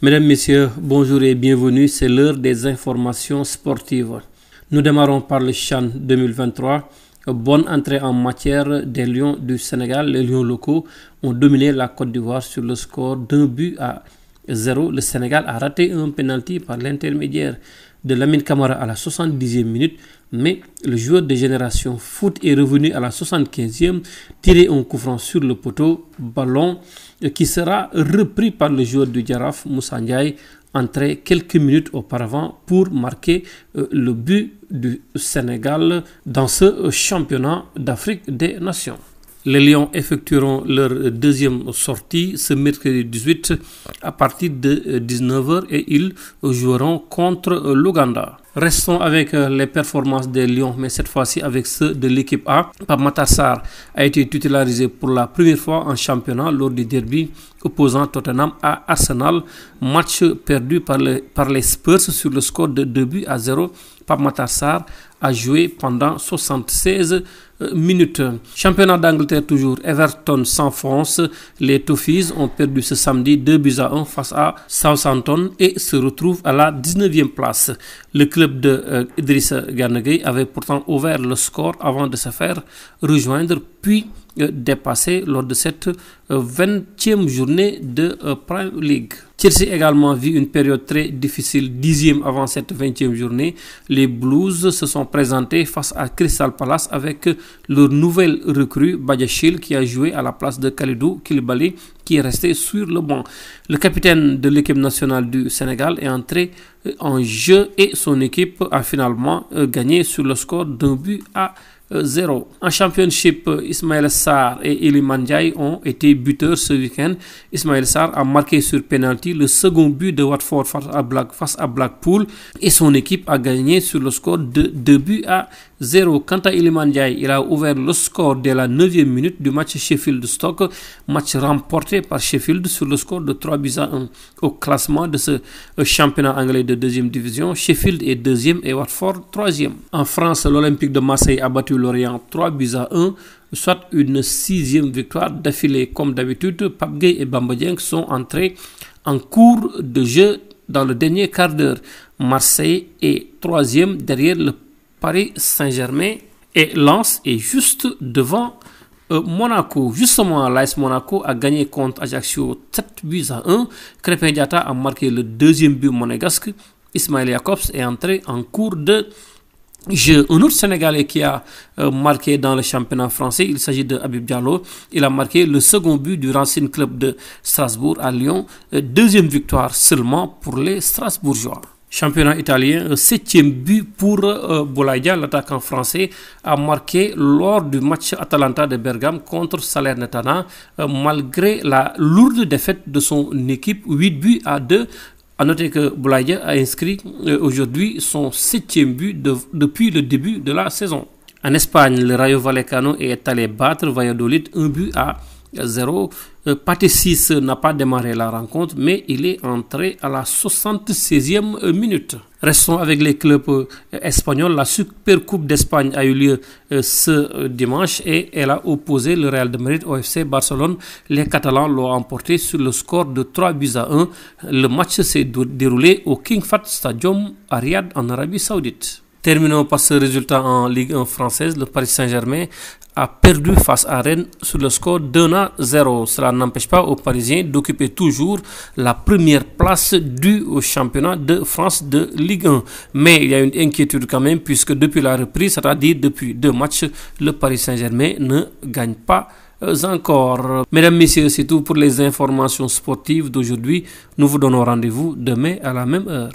Mesdames, Messieurs, bonjour et bienvenue. C'est l'heure des informations sportives. Nous démarrons par le Chan 2023. Bonne entrée en matière des Lions du Sénégal. Les Lions locaux ont dominé la Côte d'Ivoire sur le score d'un but à zéro. Le Sénégal a raté un penalty par l'intermédiaire de Lamine Kamara à la 70e minute, mais le joueur de génération foot est revenu à la 75e, tiré en couvrant sur le poteau, ballon euh, qui sera repris par le joueur du Djaraf, Moussa Ndiaye, entré quelques minutes auparavant pour marquer euh, le but du Sénégal dans ce euh, championnat d'Afrique des Nations. Les Lions effectueront leur deuxième sortie ce mercredi 18 à partir de 19h et ils joueront contre l'Ouganda. Restons avec euh, les performances des Lions, mais cette fois-ci avec ceux de l'équipe A. Pamatassar a été titularisé pour la première fois en championnat lors du derby opposant Tottenham à Arsenal, match perdu par les, par Spurs sur le score de 2 buts à 0 Pape Matassar a joué pendant 76 euh, minutes. Championnat d'Angleterre toujours, Everton s'enfonce. Les Toffees ont perdu ce samedi 2 buts à 1 face à Southampton et se retrouvent à la 19e place. Le club de euh, Idrissa avait pourtant ouvert le score avant de se faire rejoindre puis euh, dépasser lors de cette 20e euh, journée de Prime League. Chelsea également vit une période très difficile, dixième avant cette vingtième journée. Les Blues se sont présentés face à Crystal Palace avec leur nouvelle recrue, Badiachil, qui a joué à la place de Kalidou Kilibali, qui est resté sur le banc. Le capitaine de l'équipe nationale du Sénégal est entré euh, en jeu et son équipe a finalement euh, gagné sur le score d'un but à 0. Euh, en championship, euh, Ismaël Sarr et Eliman ont été buteurs ce week-end. Ismaël Sarr a marqué sur penalty le second but de Watford face à, Blackpool et son équipe a gagné sur le score de 2 buts à 0. Quant à Iliman il a ouvert le score dès la 9e minute du match Sheffield-Stock, match remporté par Sheffield sur le score de 3 buts à 1 au classement de ce euh, championnat anglais de deuxième division. Sheffield est deuxième et Watford troisième. En France, l'Olympique de Marseille a battu Lorient 3 buts à 1 soit une sixième victoire d'affilée. Comme d'habitude, Papgay et Bambadien sont entrés en cours de jeu dans le dernier quart d'heure. Marseille est troisième derrière le Paris Saint-Germain et Lens est juste devant euh, Monaco. Justement, l'AS Monaco a gagné contre Ajaccio 7 buts à 1. Crépin Diata a marqué le deuxième but monégasque. Ismaël Jacobs est entré en cours de jeu. Un autre Sénégalais qui a euh, marqué dans le championnat français, il s'agit de Habib Diallo. Il a marqué le second but du Racing Club de Strasbourg à Lyon. Euh, deuxième victoire seulement pour les Strasbourgeois championnat italien, septième but pour euh, l'attaquant français, a marqué lors du match Atalanta de Bergame contre Salernitana, euh, malgré la lourde défaite de son équipe, 8 buts à 2. A noter que Bolaïdia a inscrit euh, aujourd'hui son septième but depuis le début de la saison. En Espagne, le Rayo Vallecano est allé battre Valladolid un but à 0. 6 euh, n'a pas démarré la rencontre, mais il est entré à la 76e minute. Restons avec les clubs euh, espagnols. La Super Coupe d'Espagne a eu lieu euh, ce dimanche et elle a opposé le Real de Madrid au FC Barcelone. Les Catalans l'ont emporté sur le score de 3 buts à 1. Le match s'est déroulé au King Fat Stadium à Riyad en Arabie Saoudite. Terminons par ce résultat en Ligue 1 française. Le Paris Saint-Germain a perdu face à Rennes sur le score 1 à 0. Cela n'empêche pas aux Parisiens d'occuper toujours la première place due au championnat de France de Ligue 1. Mais il y a une inquiétude quand même puisque depuis la reprise, c'est-à-dire depuis deux matchs, le Paris Saint-Germain ne gagne pas euh, encore. Mesdames, Messieurs, c'est tout pour les informations sportives d'aujourd'hui. Nous vous donnons rendez-vous demain à la même heure.